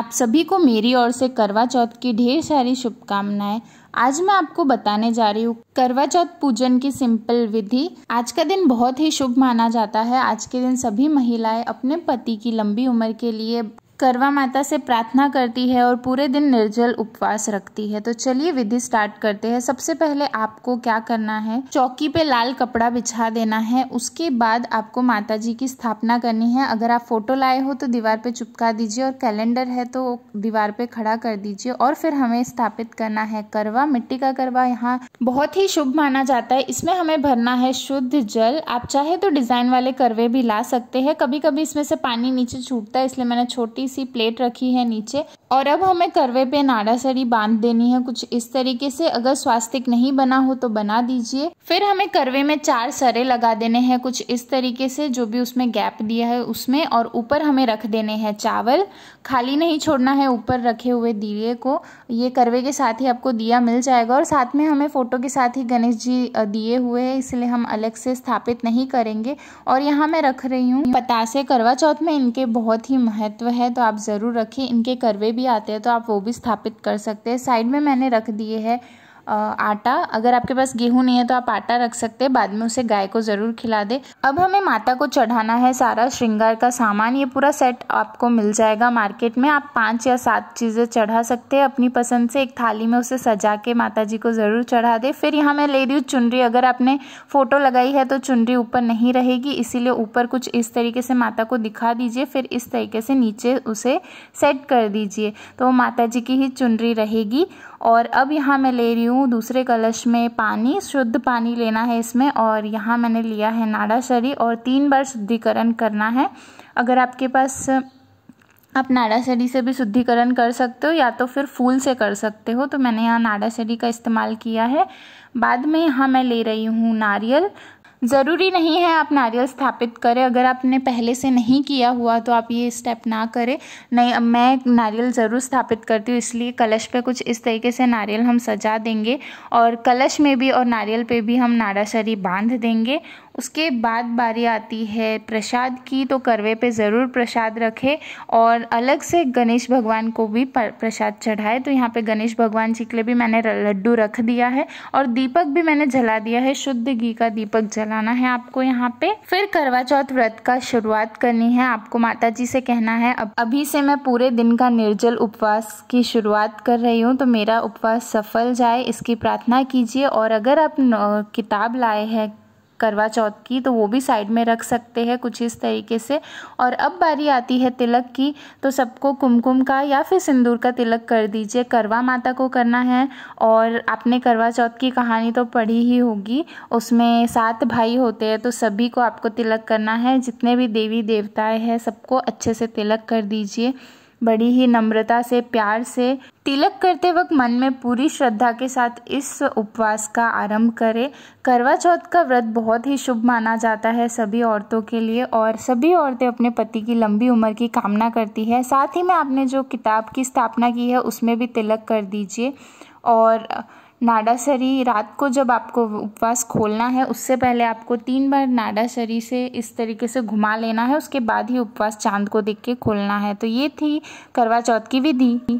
आप सभी को मेरी ओर से करवा चौथ की ढेर सारी शुभकामनाएं आज मैं आपको बताने जा रही हूँ करवा चौथ पूजन की सिंपल विधि आज का दिन बहुत ही शुभ माना जाता है आज के दिन सभी महिलाएं अपने पति की लंबी उम्र के लिए करवा माता से प्रार्थना करती है और पूरे दिन निर्जल उपवास रखती है तो चलिए विधि स्टार्ट करते हैं सबसे पहले आपको क्या करना है चौकी पे लाल कपड़ा बिछा देना है उसके बाद आपको माता जी की स्थापना करनी है अगर आप फोटो लाए हो तो दीवार पे चुपका दीजिए और कैलेंडर है तो दीवार पे खड़ा कर दीजिए और फिर हमें स्थापित करना है करवा मिट्टी का करवा यहाँ बहुत ही शुभ माना जाता है इसमें हमें भरना है शुद्ध जल आप चाहे तो डिजाइन वाले करवे भी ला सकते हैं कभी कभी इसमें से पानी नीचे छूटता है इसलिए मैंने छोटी सी प्लेट रखी है नीचे। और अब हमें करवे पे नाड़ासरी बांध देनी है कुछ इस तरीके से अगर स्वास्तिक नहीं बना हो तो बना दीजिए फिर हमें करवे में चार सरे लगा देने हैं कुछ इस तरीके से जो भी उसमें गैप दिया है उसमें और ऊपर हमें रख देने हैं चावल खाली नहीं छोड़ना है ऊपर रखे हुए दीये को ये करवे के साथ ही आपको दिया मिल जाएगा और साथ में हमें फ़ोटो के साथ ही गणेश जी दिए हुए हैं इसलिए हम अलग से स्थापित नहीं करेंगे और यहाँ मैं रख रही हूँ पतासे करवा चौथ में इनके बहुत ही महत्व है तो आप ज़रूर रखें इनके करवे भी आते हैं तो आप वो भी स्थापित कर सकते हैं साइड में मैंने रख दिए हैं आटा अगर आपके पास गेहूँ नहीं है तो आप आटा रख सकते हैं बाद में उसे गाय को ज़रूर खिला दे अब हमें माता को चढ़ाना है सारा श्रृंगार का सामान ये पूरा सेट आपको मिल जाएगा मार्केट में आप पांच या सात चीज़ें चढ़ा सकते हैं अपनी पसंद से एक थाली में उसे सजा के माता जी को ज़रूर चढ़ा दे फिर यहाँ मैं ले रही हूँ चुनरी अगर आपने फ़ोटो लगाई है तो चुनरी ऊपर नहीं रहेगी इसीलिए ऊपर कुछ इस तरीके से माता को दिखा दीजिए फिर इस तरीके से नीचे उसे सेट कर दीजिए तो माता जी की ही चुनरी रहेगी और अब यहाँ मैं ले रही हूँ हूँ दूसरे कलश में पानी शुद्ध पानी लेना है इसमें और यहाँ मैंने लिया है नाड़ाशरी और तीन बार शुद्धिकरण करना है अगर आपके पास आप नाड़ाशरी से भी शुद्धिकरण कर सकते हो या तो फिर फूल से कर सकते हो तो मैंने यहाँ नाड़ाशरी का इस्तेमाल किया है बाद में यहाँ मैं ले रही हूँ नारियल ज़रूरी नहीं है आप नारियल स्थापित करें अगर आपने पहले से नहीं किया हुआ तो आप ये स्टेप ना करें नहीं मैं नारियल ज़रूर स्थापित करती हूँ इसलिए कलश पे कुछ इस तरीके से नारियल हम सजा देंगे और कलश में भी और नारियल पे भी हम नाराशरी बांध देंगे उसके बाद बारी आती है प्रसाद की तो करवे पे ज़रूर प्रसाद रखें और अलग से गणेश भगवान को भी प्रसाद चढ़ाए तो यहाँ पे गणेश भगवान जी के लिए भी मैंने लड्डू रख दिया है और दीपक भी मैंने जला दिया है शुद्ध घी का दीपक जलाना है आपको यहाँ पे फिर करवा चौथ व्रत का शुरुआत करनी है आपको माता जी से कहना है अब अभी से मैं पूरे दिन का निर्जल उपवास की शुरुआत कर रही हूँ तो मेरा उपवास सफल जाए इसकी प्रार्थना कीजिए और अगर आप किताब लाए हैं करवा चौथ की तो वो भी साइड में रख सकते हैं कुछ इस तरीके से और अब बारी आती है तिलक की तो सबको कुमकुम का या फिर सिंदूर का तिलक कर दीजिए करवा माता को करना है और आपने करवा चौथ की कहानी तो पढ़ी ही होगी उसमें सात भाई होते हैं तो सभी को आपको तिलक करना है जितने भी देवी देवताएं हैं सबको अच्छे से तिलक कर दीजिए बड़ी ही नम्रता से प्यार से तिलक करते वक्त मन में पूरी श्रद्धा के साथ इस उपवास का आरंभ करें करवा चौथ का व्रत बहुत ही शुभ माना जाता है सभी औरतों के लिए और सभी औरतें अपने पति की लंबी उम्र की कामना करती है साथ ही में आपने जो किताब की स्थापना की है उसमें भी तिलक कर दीजिए और नाडाशरी रात को जब आपको उपवास खोलना है उससे पहले आपको तीन बार नाडाशरी से इस तरीके से घुमा लेना है उसके बाद ही उपवास चांद को देख के खोलना है तो ये थी करवा चौथ की विधि